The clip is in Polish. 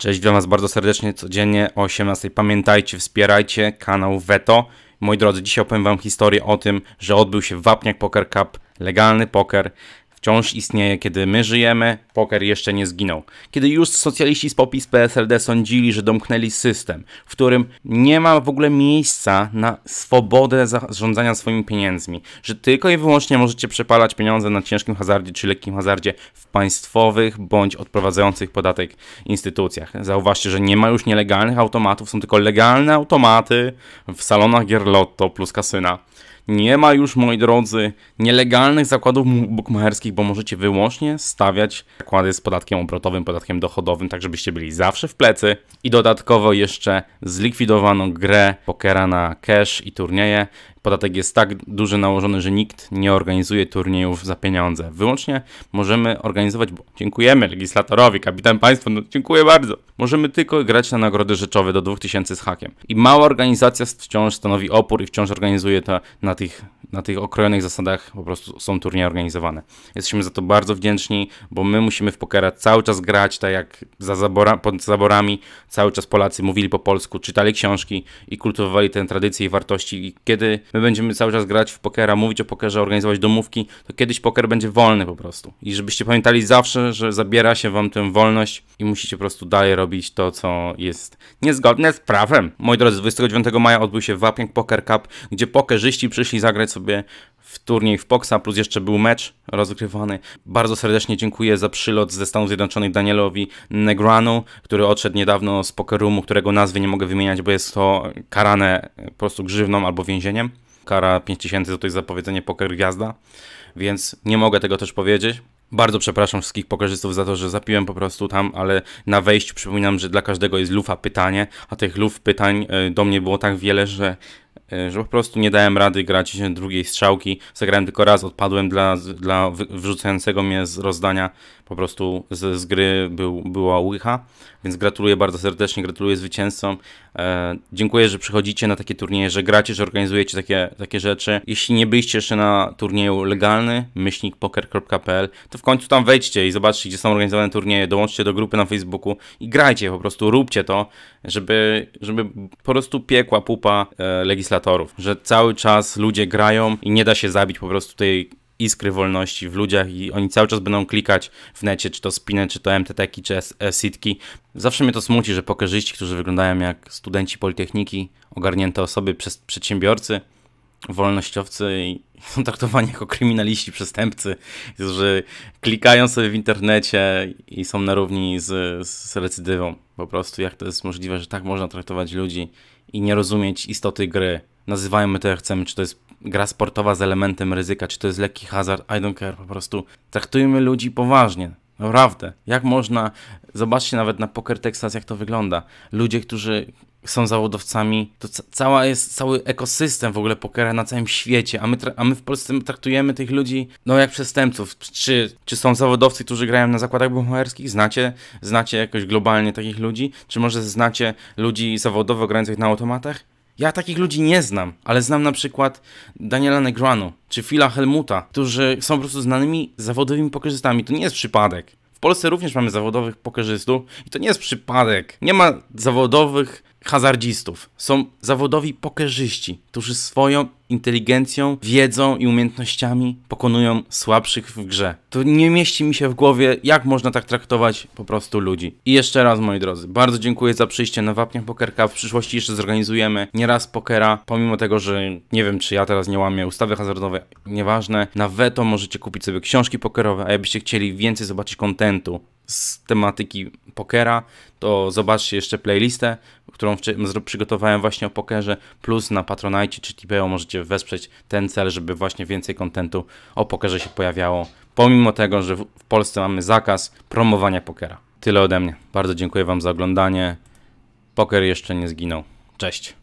Cześć, witam Was bardzo serdecznie codziennie o 18. Pamiętajcie, wspierajcie kanał Veto. Moi drodzy, dzisiaj opowiem Wam historię o tym, że odbył się Wapniak Poker Cup, legalny poker wciąż istnieje, kiedy my żyjemy, poker jeszcze nie zginął. Kiedy już socjaliści z popisu PSLD sądzili, że domknęli system, w którym nie ma w ogóle miejsca na swobodę zarządzania swoimi pieniędzmi, że tylko i wyłącznie możecie przepalać pieniądze na ciężkim hazardzie czy lekkim hazardzie w państwowych bądź odprowadzających podatek instytucjach. Zauważcie, że nie ma już nielegalnych automatów, są tylko legalne automaty w salonach gier lotto plus kasyna. Nie ma już, moi drodzy, nielegalnych zakładów bukmacherskich, bo możecie wyłącznie stawiać zakłady z podatkiem obrotowym, podatkiem dochodowym, tak żebyście byli zawsze w plecy. I dodatkowo jeszcze zlikwidowano grę pokera na cash i turnieje. Podatek jest tak duży nałożony, że nikt nie organizuje turniejów za pieniądze. Wyłącznie możemy organizować, bo dziękujemy legislatorowi, kapitan państwa, no dziękuję bardzo. Możemy tylko grać na nagrody rzeczowe do 2000 z hakiem. I mała organizacja wciąż stanowi opór i wciąż organizuje to na tych, na tych okrojonych zasadach, po prostu są turnieje organizowane. Jesteśmy za to bardzo wdzięczni, bo my musimy w pokera cały czas grać, tak jak za zabora, pod zaborami, cały czas Polacy mówili po polsku, czytali książki i kultywowali tę tradycję i wartości. I kiedy my będziemy cały czas grać w pokera, mówić o pokerze, organizować domówki, to kiedyś poker będzie wolny po prostu. I żebyście pamiętali zawsze, że zabiera się wam tę wolność i musicie po prostu dalej robić to, co jest niezgodne z prawem. Moi drodzy, 29 maja odbył się Wapięk Poker Cup, gdzie pokerzyści przyszli zagrać sobie w turniej w Poksa, plus jeszcze był mecz rozgrywany. Bardzo serdecznie dziękuję za przylot ze Stanów Zjednoczonych Danielowi Negranu, który odszedł niedawno z pokerumu, którego nazwy nie mogę wymieniać, bo jest to karane po prostu grzywną albo więzieniem. Kara 5000 to jest zapowiedzenie poker gwiazda, więc nie mogę tego też powiedzieć. Bardzo przepraszam wszystkich pokerzystów za to, że zapiłem po prostu tam, ale na wejściu przypominam, że dla każdego jest lufa pytanie, a tych luf pytań y, do mnie było tak wiele, że E, że po prostu nie dałem rady grać drugiej strzałki. Zagrałem tylko raz, odpadłem dla, dla wyrzucającego mnie z rozdania po prostu z, z gry był, była łycha, więc gratuluję bardzo serdecznie, gratuluję zwycięzcom. E, dziękuję, że przychodzicie na takie turnieje, że gracie, że organizujecie takie, takie rzeczy. Jeśli nie byliście jeszcze na turnieju legalny, myślnikpoker.pl, to w końcu tam wejdźcie i zobaczcie, gdzie są organizowane turnieje, dołączcie do grupy na Facebooku i grajcie po prostu, róbcie to, żeby, żeby po prostu piekła pupa e, legislatorów, że cały czas ludzie grają i nie da się zabić po prostu tej iskry wolności w ludziach i oni cały czas będą klikać w necie, czy to spinę, czy to MTTki, czy sitki. Zawsze mnie to smuci, że pokerzyści, którzy wyglądają jak studenci Politechniki, ogarnięte osoby przez przedsiębiorcy, wolnościowcy i są traktowani jako kryminaliści, przestępcy, którzy klikają sobie w internecie i są na równi z, z recydywą. Po prostu jak to jest możliwe, że tak można traktować ludzi i nie rozumieć istoty gry nazywajmy to jak chcemy, czy to jest gra sportowa z elementem ryzyka, czy to jest lekki hazard, I don't care, po prostu traktujmy ludzi poważnie. Naprawdę, jak można, zobaczcie nawet na Poker Texas, jak to wygląda. Ludzie, którzy są zawodowcami, to ca cała jest, cały ekosystem w ogóle pokera na całym świecie, a my, a my w Polsce traktujemy tych ludzi, no jak przestępców. Czy, czy są zawodowcy, którzy grają na zakładach buchmacherskich? Znacie? Znacie jakoś globalnie takich ludzi? Czy może znacie ludzi zawodowo grających na automatach? Ja takich ludzi nie znam, ale znam na przykład Daniela Negrano czy Phila Helmuta, którzy są po prostu znanymi zawodowymi pokerzystami. To nie jest przypadek. W Polsce również mamy zawodowych pokerzystów i to nie jest przypadek. Nie ma zawodowych hazardzistów. Są zawodowi pokerzyści, którzy swoją inteligencją, wiedzą i umiejętnościami pokonują słabszych w grze. To nie mieści mi się w głowie, jak można tak traktować po prostu ludzi. I jeszcze raz, moi drodzy, bardzo dziękuję za przyjście na Wapniach Pokerka. W przyszłości jeszcze zorganizujemy nieraz pokera, pomimo tego, że nie wiem, czy ja teraz nie łamię ustawy hazardowej. nieważne. Na WETO możecie kupić sobie książki pokerowe, a jakbyście chcieli więcej zobaczyć kontentu z tematyki pokera, to zobaczcie jeszcze playlistę, którą przygotowałem właśnie o pokerze, plus na Patronite czy Tipeo możecie wesprzeć ten cel, żeby właśnie więcej kontentu o pokerze się pojawiało, pomimo tego, że w Polsce mamy zakaz promowania pokera. Tyle ode mnie. Bardzo dziękuję Wam za oglądanie. Poker jeszcze nie zginął. Cześć.